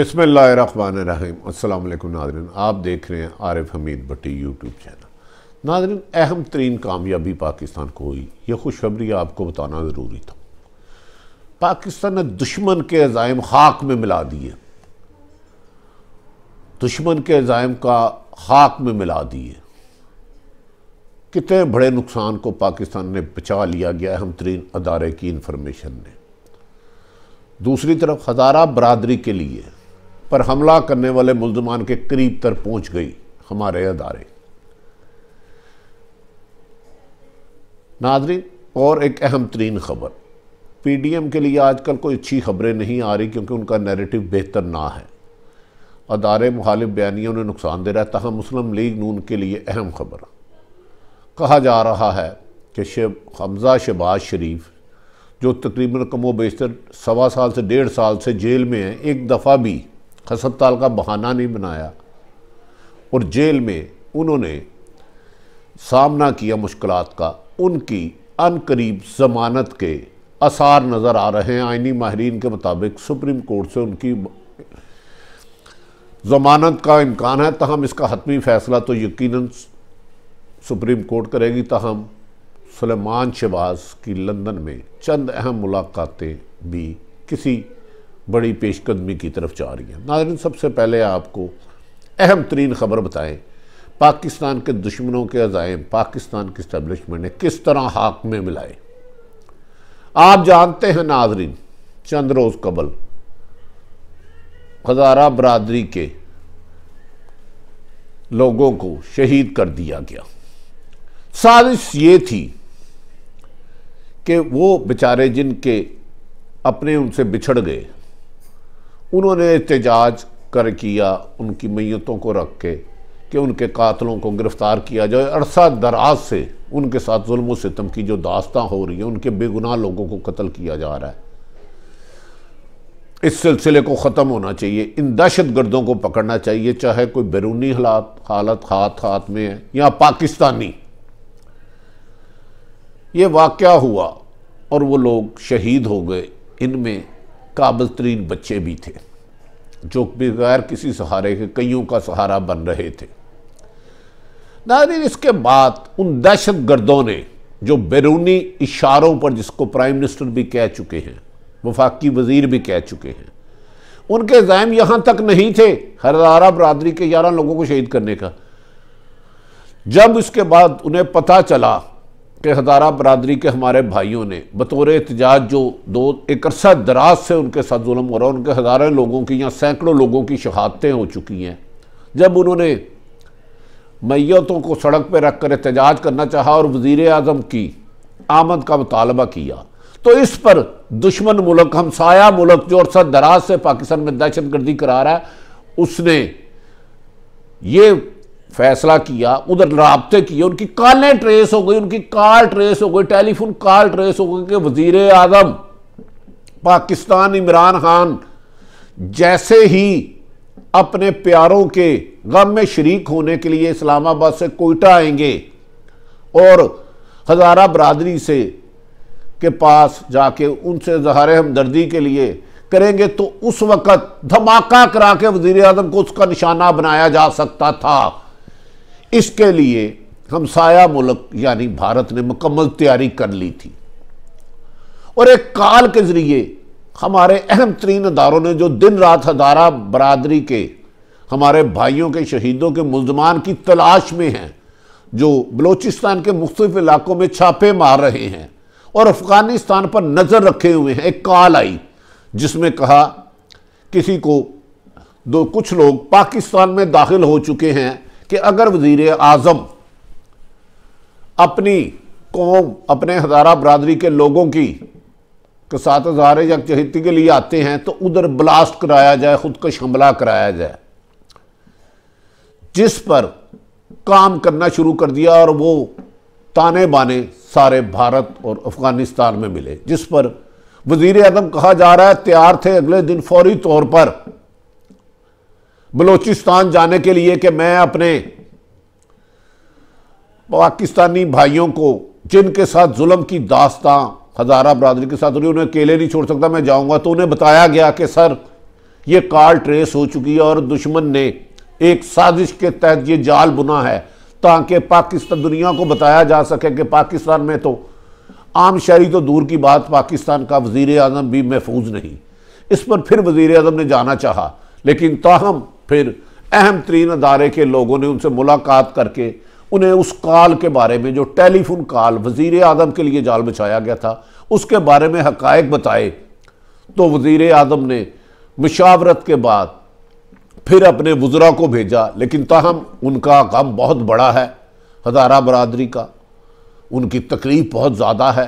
अस्सलाम अल्लाम नादरन आप देख रहे हैं आरिफ हमीद भट्टी यूट्यूब चैनल नादरन अहम तरीन कामयाबी पाकिस्तान को हुई यह खुशखबरी आपको बताना ज़रूरी था पाकिस्तान ने दुश्मन के अजायम खाक में मिला दिए दुश्मन के अजायम का खाक में मिला दिए कितने बड़े नुकसान को पाकिस्तान ने बचा लिया गया अहम तरीन अदारे की इन्फॉर्मेशन ने दूसरी तरफ हज़ारा बरदरी के लिए पर हमला करने वाले मुलजमान के करीब तर पहुंच गई हमारे अदारे नाजरीन और एक अहम तरीन खबर पीडीएम के लिए आजकल कोई अच्छी खबरें नहीं आ रही क्योंकि उनका नैरेटिव बेहतर ना है अदारे मुखालिफ बयानियों ने नुकसान दे रहा है तहम मुस्लिम लीग नून के लिए अहम खबर कहा जा रहा है कि शेब हमजा शहबाज शरीफ जो तकरीबन कमो बेशतर सवा साल से डेढ़ साल से जेल में है एक दफ़ा भी हसपताल का बहाना नहीं बनाया और जेल में उन्होंने सामना किया मुश्किल का उनकी अनकरीब जमानत के आसार नज़र आ रहे हैं आइनी माहरीन के मुताबिक सुप्रीम कोर्ट से उनकी जमानत का इम्कान है तहम इसका हतमी फ़ैसला तो यकीन सुप्रीम कोर्ट करेगी तहम सलेमान शबाज की लंदन में चंद अहम मुलाकातें भी किसी बड़ी पेशकदमी की तरफ जा रही है नाजरन सबसे पहले आपको अहम तरीन ख़बर बताएं पाकिस्तान के दुश्मनों के अजायम पाकिस्तान के इस्टबलिशमेंट ने किस तरह हाक में मिलाए आप जानते हैं नाजरीन चंद रोज़ कबल हज़ारा बरदरी के लोगों को शहीद कर दिया गया साजिश ये थी कि वो बेचारे जिनके अपने उनसे बिछड़ गए उन्होंने एहतजाज कर किया उनकी मैतों को रख के कि उनके कातलों को गिरफ़्तार किया जाए अरसा दराज से उनके साथ जुल्म सितम की जो दास्तान हो रही है उनके बेगुनाह लोगों को कत्ल किया जा रहा है इस सिलसिले को ख़त्म होना चाहिए इन दहशत गर्दों को पकड़ना चाहिए चाहे कोई बैरूनी हालात हालत हाथ हाथ में है या पाकिस्तानी ये वाक़ हुआ और वो लोग शहीद हो गए इनमें काबिल तरीन बच्चे भी थे जो बगैर किसी सहारे के कईयों का सहारा बन रहे थे नाजरीन इसके बाद उन दहशत गर्दों ने जो बैरूनी इशारों पर जिसको प्राइम मिनिस्टर भी कह चुके हैं वफाकी वजीर भी कह चुके हैं उनके जैम यहां तक नहीं थे हरारा बरदरी के ग्यारह लोगों को शहीद करने का जब उसके बाद उन्हें पता चला कि हज़ारा बरदरी के हमारे भाइयों ने बतौर एहतजाज जो दो एक अरसा दराज से उनके साथ जुलम हो रहा है उनके हज़ारों लोगों की या सैकड़ों लोगों की शहादतें हो चुकी हैं जब उन्होंने मैतों को सड़क पर रख कर एहतजाज करना चाहा और वज़ी अजम की आमद का मुतालबा किया तो इस पर दुश्मन मुल्क हमसाया मुल्क जो अरसा दराज से पाकिस्तान में दहशत गर्दी करा रहा है उसने ये फैसला किया उधर रबते किए उनकी कॉलें ट्रेस हो गई उनकी कॉल ट्रेस हो गई टेलीफोन कॉल ट्रेस हो गई कि वजीर आजम पाकिस्तान इमरान खान जैसे ही अपने प्यारों के गम में शरीक होने के लिए इस्लामाबाद से कोयटा आएंगे और हज़ारा बरदरी से के पास जाके उनसे जहार हमदर्दी के लिए करेंगे तो उस वक़्त धमाका करा के वजीर अजम को उसका निशाना बनाया जा सकता था इसके लिए हमसाया मुल्क यानी भारत ने मुकम्मल तैयारी कर ली थी और एक काल के ज़रिए हमारे अहम तरीन अदारों ने जो दिन रात हजारा बरदरी के हमारे भाइयों के शहीदों के मुलजमान की तलाश में हैं जो बलूचिस्तान के मुख्तफ इलाकों में छापे मार रहे हैं और अफ़गानिस्तान पर नज़र रखे हुए हैं एक काल आई जिसमें कहा किसी को दो कुछ लोग पाकिस्तान में दाखिल हो चुके हैं कि अगर वजीर आज़म अपनी कौम अपने हज़ारा बरदरी के लोगों की के सात हज़ार या चहेती के लिए आते हैं तो उधर ब्लास्ट कराया जाए ख़ुद का हमला कराया जाए जिस पर काम करना शुरू कर दिया और वो ताने बाने सारे भारत और अफ़गानिस्तान में मिले जिस पर वजीर आजम कहा जा रहा है तैयार थे अगले दिन फौरी तौर पर बलोचिस्तान जाने के लिए कि मैं अपने पाकिस्तानी भाइयों को जिनके साथ जुल्म की दास्तां हज़ारा बरदरी के साथ उन्हें अकेले नहीं छोड़ सकता मैं जाऊंगा तो उन्हें बताया गया कि सर ये कार ट्रेस हो चुकी है और दुश्मन ने एक साजिश के तहत ये जाल बुना है ताकि पाकिस्तान दुनिया को बताया जा सके कि पाकिस्तान में तो आम शहरी तो दूर की बात पाकिस्तान का वज़ी अजम भी महफूज नहीं इस पर फिर वज़ी अजम ने जाना चाहा लेकिन ताहम फिर अहम तरीन अदारे के लोगों ने उनसे मुलाकात करके उन्हें उस कॉल के बारे में जो टेलीफोन कॉल वज़ी अजम के लिए जाल बिछाया गया था उसके बारे में हकायक बताए तो वज़ी अजम ने मशावरत के बाद फिर अपने वज़रा को भेजा लेकिन ताहम उनका काम बहुत बड़ा है हज़ारा बरदरी का उनकी तकलीफ़ बहुत ज़्यादा है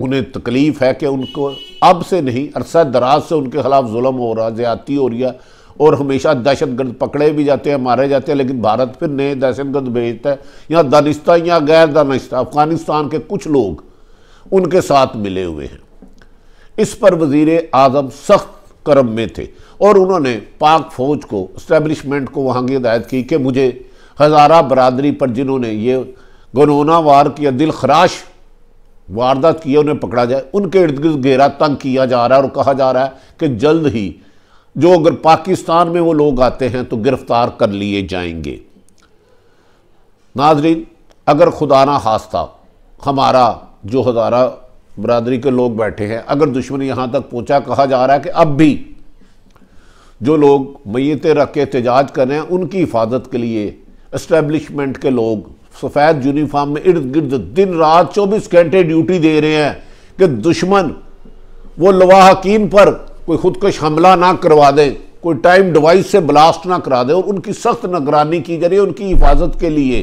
उन्हें तकलीफ़ है कि उनको अब से नहीं अरसा दराज से उनके खिलाफ जुलम हो रहा ज़्यादती हो रही है और हमेशा दहशतगर्द पकड़े भी जाते हैं मारे जाते हैं लेकिन भारत फिर नए दहशतगर्द भेजता है या दानिश्ता या गैर दानिश्ता अफगानिस्तान के कुछ लोग उनके साथ मिले हुए हैं इस पर वजीर आजम सख्त कर्म में थे और उन्होंने पाक फौज को इस्टेब्लिशमेंट को वहाँ की हिदायत की कि मुझे हज़ारा बरदरी पर जिन्होंने ये गनोना वार किया दिल खराश वारदात किया उन्हें पकड़ा जाए उनके इर्द गिर्द घेरा तंग किया जा रहा है और कहा जा रहा है कि जल्द ही जो अगर पाकिस्तान में वो लोग आते हैं तो गिरफ्तार कर लिए जाएंगे नाजरीन अगर खुदा ना खास्ता हमारा जो हज़ारा बरदरी के लोग बैठे हैं अगर दुश्मन यहाँ तक पहुँचा कहा जा रहा है कि अब भी जो लोग मैतें रख के एहतजाज कर रहे हैं उनकी हिफाजत के लिए इस्टेबलिशमेंट के लोग सफ़ेद यूनिफाम में इर्द गिर्द दिन रात चौबीस घंटे ड्यूटी दे रहे हैं कि दुश्मन वो लवा पर कोई खुदकश हमला ना करवा दें कोई टाइम डिवाइस से ब्लास्ट ना करा दें और उनकी सख्त निगरानी की जा रही है उनकी हिफाजत के लिए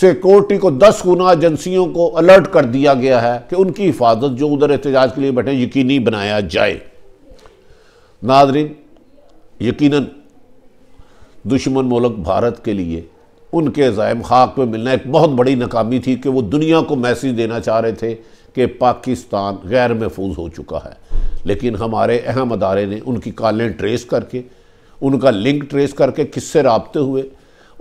सिक्योरिटी को दस गुना एजेंसियों को अलर्ट कर दिया गया है कि उनकी हिफाजत जो उधर एहतजाज के लिए बैठे यकीनी बनाया जाए नाजरीन यकीन दुश्मन मुल्क भारत के लिए उनके ज़ायम खाक में मिलना एक बहुत बड़ी नाकामी थी कि वो दुनिया को मैसेज देना चाह रहे थे कि पाकिस्तान गैर महफूज हो चुका है लेकिन हमारे अहम अदारे ने उनकी कालें ट्रेस करके उनका लिंक ट्रेस करके किससे रबते हुए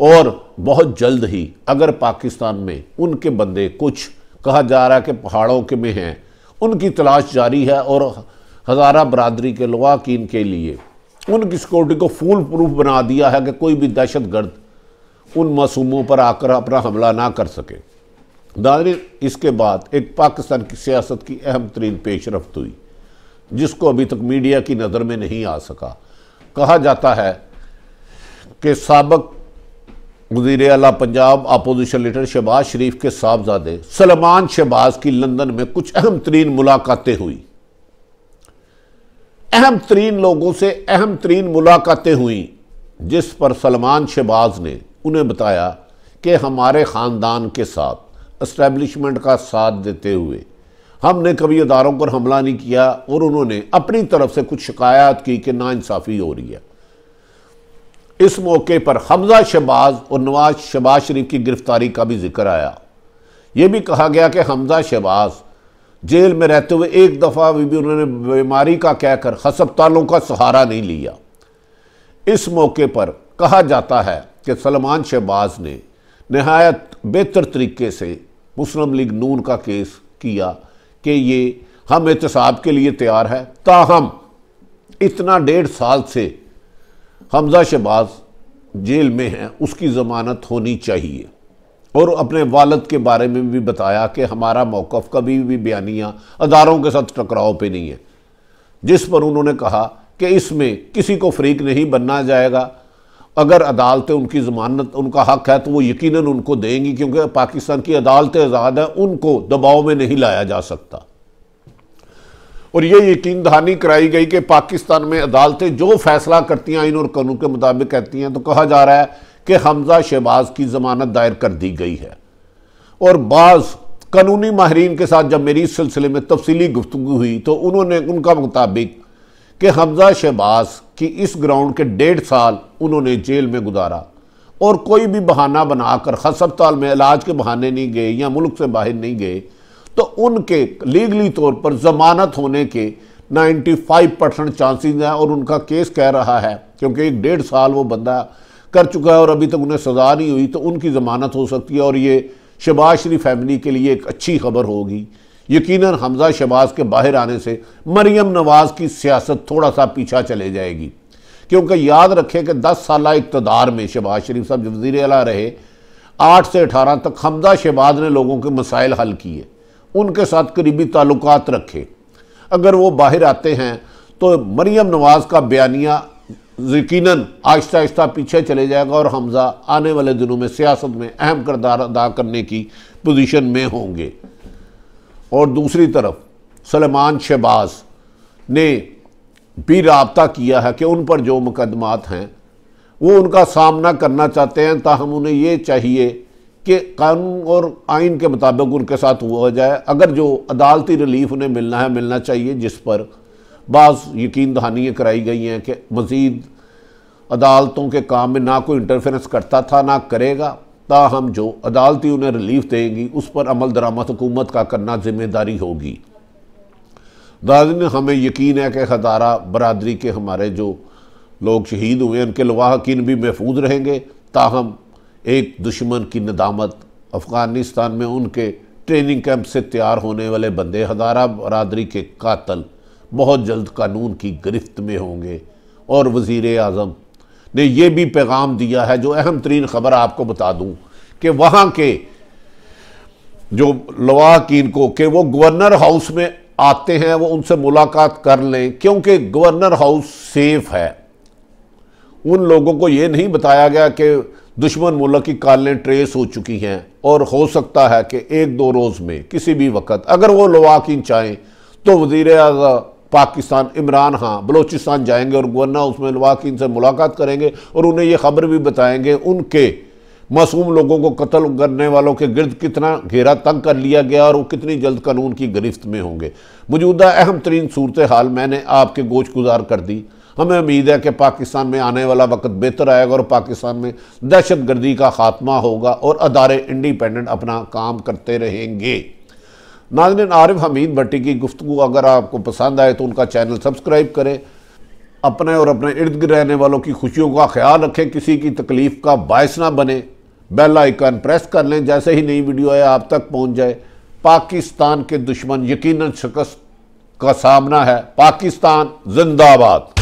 और बहुत जल्द ही अगर पाकिस्तान में उनके बंदे कुछ कहा जा रहा है कि पहाड़ों के में हैं उनकी तलाश जारी है और हज़ारा बरदरी के लवाकिन के लिए उनकी सिक्योरिटी को फूल प्रूफ बना दिया है कि कोई भी दहशत गर्द उन मासूमों पर आकर अपना हमला ना कर सके नाजर इसके बाद एक पाकिस्तान की सियासत की अहम तरीन रफ्त हुई जिसको अभी तक मीडिया की नज़र में नहीं आ सका कहा जाता है कि सबक वजीर अला पंजाब अपोजिशन लीडर शहबाज शरीफ के साहबजादे सलमान शहबाज की लंदन में कुछ अहम तरीन मुलाकातें हुई अहम तरीन लोगों से अहम तरीन मुलाकातें हुई जिस पर सलमान शहबाज ने उन्हें बताया कि हमारे ख़ानदान के साथ इस्टेब्लिशमेंट का साथ देते हुए हमने कभी इदारों पर हमला नहीं किया और उन्होंने अपनी तरफ से कुछ शिकायत की कि नाानसाफ़ी हो रही है इस मौके पर हमजा शहबाज और नवाज शहबाज शरीफ की गिरफ्तारी का भी जिक्र आया ये भी कहा गया कि हमजा शहबाज जेल में रहते हुए एक दफ़ा भी, भी उन्होंने बीमारी का कहकर हस्पतालों का सहारा नहीं लिया इस मौके पर कहा जाता है कि सलमान शहबाज ने नहायत बेहतर तरीके से मुस्लिम लीग नून का केस किया कि ये हम एहतसाब के लिए तैयार है ताहम इतना डेढ़ साल से हमजा शहबाज जेल में हैं उसकी ज़मानत होनी चाहिए और अपने वालद के बारे में भी बताया कि हमारा मौक़ कभी भी बयानिया अदारों के साथ टकराव पर नहीं है जिस पर उन्होंने कहा कि इसमें किसी को फ्रीक नहीं बनना जाएगा अगर अदालतें उनकी ज़मानत उनका हक है तो वो यकीन उनको देंगी क्योंकि पाकिस्तान की अदालतें आज़ाद हैं उनको दबाव में नहीं लाया जा सकता और ये यकीन दहानी कराई गई कि पाकिस्तान में अदालतें जो फैसला करती हैं आइन और कानून के मुताबिक कहती हैं तो कहा जा रहा है कि हमजा शहबाज की ज़मानत दायर कर दी गई है और बाज़ कानूनी माहरीन के साथ जब मेरी इस सिलसिले में तफसीली गुफ्तु हुई तो उन्होंने उनका मुताबिक कि हमजा शहबाज की इस ग्राउंड के डेढ़ साल उन्होंने जेल में गुजारा और कोई भी बहाना बनाकर हस्पताल में इलाज के बहाने नहीं गए या मुल्क से बाहर नहीं गए तो उनके लीगली तौर पर जमानत होने के 95 परसेंट चांसेज हैं और उनका केस कह रहा है क्योंकि एक डेढ़ साल वो बंदा कर चुका है और अभी तक उन्हें सज़ा नहीं हुई तो उनकी ज़मानत हो सकती है और ये शबाज शरीफ फैमिली के लिए एक अच्छी खबर होगी यकीनन हमजा शबाज के बाहर आने से मरियम नवाज की सियासत थोड़ा सा पीछा चले जाएगी क्योंकि याद रखे कि दस साल इकतदार में शहबाज शरीफ साहब जब वजीर अला रहे आठ से अठारह तक हमजा शहबाज ने लोगों के मसाइल हल किए उनके साथ करीबी ताल्लुक रखे अगर वो बाहर आते हैं तो मरियम नवाज का बयानिया यकीन आहिस्ता आहिस्ता पीछे चले जाएगा और हमजा आने वाले दिनों में सियासत में अहम करदार अदा करने की पोजिशन में होंगे और दूसरी तरफ सलमान शहबाज ने भी रबता किया है कि उन पर जो मुकदमात हैं वो उनका सामना करना चाहते हैं ताहम उन्हें ये चाहिए कि कानून और आइन के मुताबिक उनके साथ हुआ जाए अगर जो अदालती रिलीफ उन्हें मिलना है मिलना चाहिए जिस पर बाज़ यकीन दहानियाँ कराई गई हैं कि मज़ीद अदालतों के काम में ना कोई इंटरफेरेंस करता था ना करेगा ताहम जो अदालती उन्हें रिलीफ देंगी उस पर अमल दरामद हुकूमत का करना जिम्मेदारी होगी ने हमें यकीन है कि हजारा बरदरी के हमारे जो लोग शहीद हुए उनके लवाहकिन भी महफूज रहेंगे ताहम एक दुश्मन की नदामत अफ़गानिस्तान में उनके ट्रेनिंग कैंप से तैयार होने वाले बंदे हजारा बरदरी के कातल बहुत जल्द कानून की गिरफ्त में होंगे और वज़ी अजम ने यह भी पैगाम दिया है जो अहम तरीन खबर आपको बता दूं कि वहां के जो लवाकिन को कि वो गवर्नर हाउस में आते हैं वो उनसे मुलाकात कर लें क्योंकि गवर्नर हाउस सेफ है उन लोगों को यह नहीं बताया गया कि दुश्मन मुल्क की कालें ट्रेस हो चुकी हैं और हो सकता है कि एक दो रोज़ में किसी भी वक्त अगर वो लवाकिन चाहें तो वजीर अजम पाकिस्तान इमरान खां हाँ, बलोचिस्तान जाएंगे और गवर्नर उसमें लवाकिन से मुलाकात करेंगे और उन्हें ये खबर भी बताएंगे उनके मासूम लोगों को कत्ल करने वालों के गिरद कितना घेरा तंग कर लिया गया और वो कितनी जल्द कानून की गिरफ्त में होंगे मौजूदा अहम तरीन सूरत हाल मैंने आपके गोच गुजार कर दी हमें उम्मीद है कि पाकिस्तान में आने वाला वक्त बेहतर आएगा और पाकिस्तान में दहशत गर्दी का खात्मा होगा और अदारे इंडिपेंडेंट अपना काम करते रहेंगे नाजन आरिफ हमीद भट्टी की गुफ्तु अगर आपको पसंद आए तो उनका चैनल सब्सक्राइब करें अपने और अपने इर्द गिर्द रहने वालों की खुशियों का ख्याल रखें किसी की तकलीफ़ का बायस ना बने बेल आइकन प्रेस कर लें जैसे ही नई वीडियो आए आप तक पहुँच जाए पाकिस्तान के दुश्मन यकीनन शिकस्त का सामना है पाकिस्तान जिंदाबाद